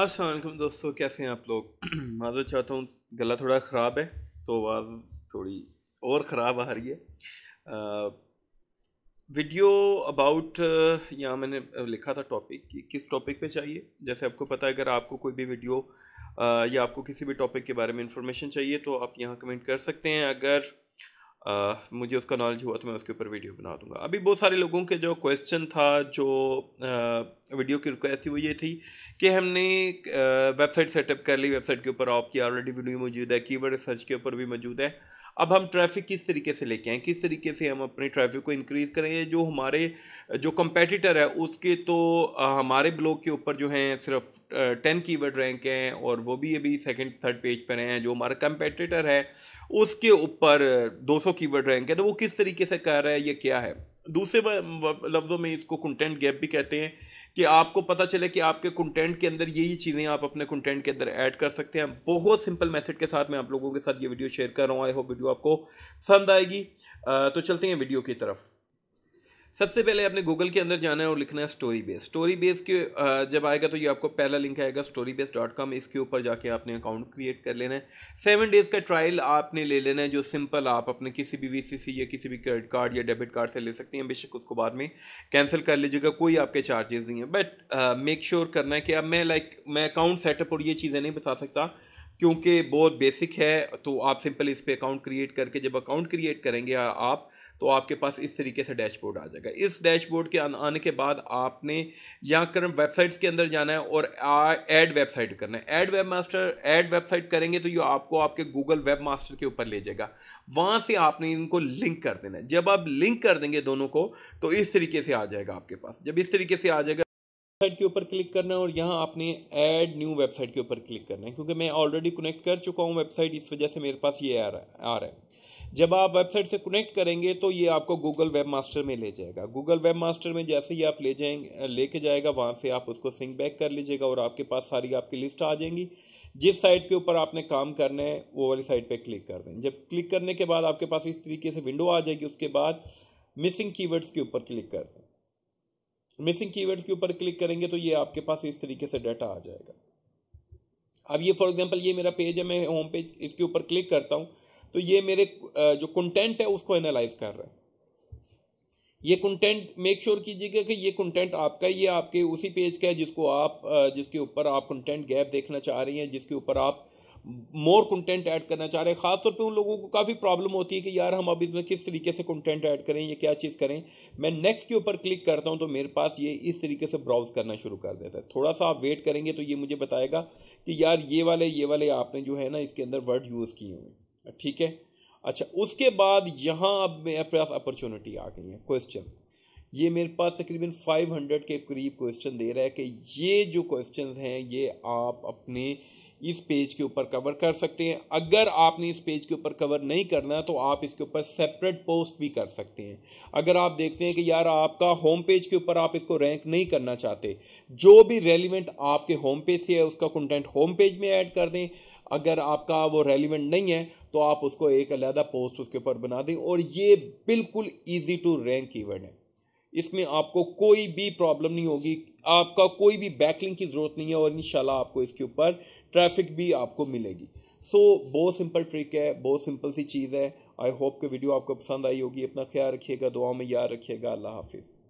असलम दोस्तों कैसे हैं आप लोग माजो तो चाहता हूँ गला थोड़ा ख़राब है तो आवाज़ थोड़ी और ख़राब आ रही है आ, वीडियो अबाउट यहाँ मैंने लिखा था टॉपिक कि किस टॉपिक पे चाहिए जैसे आपको पता है अगर आपको कोई भी वीडियो आ, या आपको किसी भी टॉपिक के बारे में इंफॉर्मेशन चाहिए तो आप यहाँ कमेंट कर सकते हैं अगर आ, मुझे उसका नॉलेज हुआ तो मैं उसके ऊपर वीडियो बना दूंगा अभी बहुत सारे लोगों के जो क्वेश्चन था जो आ, वीडियो की रिक्वेस्ट थी वो ये थी कि हमने वेबसाइट सेटअप कर ली वेबसाइट के ऊपर ऑप किया ऑलरेडी वीडियो मौजूद है कीवर्ड सर्च के ऊपर भी मौजूद है अब हम ट्रैफिक किस तरीके से लेके आए किस तरीके से हम अपनी ट्रैफिक को इंक्रीज़ करें जो हमारे जो कंपेटिटर है उसके तो हमारे ब्लॉग के ऊपर जो हैं सिर्फ टेन कीवर्ड रैंक हैं और वो भी अभी सेकंड थर्ड पेज पर हैं जो हमारा कंपेटिटर है उसके ऊपर 200 कीवर्ड रैंक है तो वो किस तरीके से कर रहा है या क्या है दूसरे लफ्ज़ों में इसको कंटेंट गैप भी कहते हैं कि आपको पता चले कि आपके कंटेंट के अंदर ये ये चीज़ें आप अपने कंटेंट के अंदर ऐड कर सकते हैं बहुत सिंपल मेथड के साथ मैं आप लोगों के साथ ये वीडियो शेयर कर रहा हूँ आई होप वीडियो आपको पसंद आएगी तो चलते हैं वीडियो की तरफ सबसे पहले आपने गूगल के अंदर जाना है और लिखना है स्टोरी बेस स्टोरी बेस के जब आएगा तो ये आपको पहला लिंक आएगा स्टोरी बेस डॉट कॉम इसके ऊपर जाके आपने अकाउंट क्रिएट कर लेना है सेवन डेज़ का ट्रायल आपने ले लेना है जो सिंपल आप अपने किसी भी वी या किसी भी क्रेडिट कार्ड या डेबिट कार्ड से ले सकते हैं बेशक उसको बाद में कैंसिल कर लीजिएगा कोई आपके चार्जेस नहीं है बट मेक श्योर करना है कि अब मैं लाइक like, मैं अकाउंट सेटअप और ये चीज़ें नहीं बता सकता क्योंकि बहुत बेसिक है तो आप सिंपल इस पर अकाउंट क्रिएट करके जब अकाउंट क्रिएट करेंगे आप तो आपके पास इस तरीके से डैशबोर्ड आ जाएगा इस डैशबोर्ड के आने के बाद आपने यहाँ कर वेबसाइट्स के अंदर जाना है और ऐड वेबसाइट करना है add web master add website करेंगे तो ये आपको आपके गूगल वेब मास्टर के ऊपर ले जाएगा वहाँ से आपने इनको लिंक कर देना है जब आप लिंक कर देंगे दोनों को तो इस तरीके से आ जाएगा आपके पास जब इस तरीके से आ जाएगा वेबसाइट के ऊपर क्लिक करना है और यहाँ आपने ऐड न्यू वेबसाइट के ऊपर क्लिक करना है क्योंकि मैं ऑलरेडी कनेक्ट कर चुका हूँ वेबसाइट इस वजह से मेरे पास ये आ रहा आ रहा है जब आप वेबसाइट से कनेक्ट करेंगे तो ये आपको गूगल वेब मास्टर में ले जाएगा गूगल वेब मास्टर में जैसे ही आप ले जाएंगे लेके जाएगा वहाँ से आप उसको सिंक बैक कर लीजिएगा और आपके पास सारी आपकी लिस्ट आ जाएंगी जिस साइट के ऊपर आपने काम करना है वो वाली साइट पे क्लिक कर दें जब क्लिक करने के बाद आपके पास इस तरीके से विंडो आ जाएगी उसके बाद मिसिंग कीवर्ड्स के ऊपर क्लिक कर दें मिसिंग कीवर्ड के ऊपर क्लिक करेंगे तो ये आपके पास इस तरीके से डाटा आ जाएगा अब ये फॉर एग्जांपल ये मेरा पेज है मैं होम पेज इसके ऊपर क्लिक करता हूँ तो ये मेरे जो कंटेंट है उसको एनालाइज कर रहा है ये कंटेंट मेक श्योर कीजिएगा कि ये कंटेंट आपका ये आपके उसी पेज का है जिसको आप जिसके ऊपर आप कंटेंट गैप देखना चाह रही हैं जिसके ऊपर आप मोर कंटेंट ऐड करना चाह रहे हैं खासतौर पे उन लोगों को काफ़ी प्रॉब्लम होती है कि यार हम अब इसमें किस तरीके से कंटेंट ऐड करें या क्या चीज़ करें मैं नेक्स्ट के ऊपर क्लिक करता हूं तो मेरे पास ये इस तरीके से ब्राउज करना शुरू कर देता है थोड़ा सा आप वेट करेंगे तो ये मुझे बताएगा कि यार ये वाले ये वाले आपने जो है ना इसके अंदर वर्ड यूज़ किए हुए ठीक है अच्छा उसके बाद यहाँ अब मेरे पास अपॉर्चुनिटी आ गई है क्वेश्चन ये मेरे पास तकरीबन 500 के करीब क्वेश्चन दे रहा है कि ये जो क्वेश्चन हैं ये आप अपने इस पेज के ऊपर कवर कर सकते हैं अगर आपने इस पेज के ऊपर कवर नहीं करना तो आप इसके ऊपर सेपरेट पोस्ट भी कर सकते हैं अगर आप देखते हैं कि यार आपका होम पेज के ऊपर आप इसको रैंक नहीं करना चाहते जो भी रेलिवेंट आपके होम पेज से है उसका कंटेंट होम पेज में ऐड कर दें अगर आपका वो रेलिवेंट नहीं है तो आप उसको एक अलहदा पोस्ट उसके ऊपर बना दें और ये बिल्कुल ईजी टू रैंक इवेंट है इसमें आपको कोई भी प्रॉब्लम नहीं होगी आपका कोई भी बैकलिंग की ज़रूरत नहीं है और इन आपको इसके ऊपर ट्रैफिक भी आपको मिलेगी सो so, बहुत सिंपल ट्रिक है बहुत सिंपल सी चीज़ है आई होप कि वीडियो आपको पसंद आई होगी अपना ख्याल रखिएगा दुआ में याद रखिएगा अल्लाह हाफिज़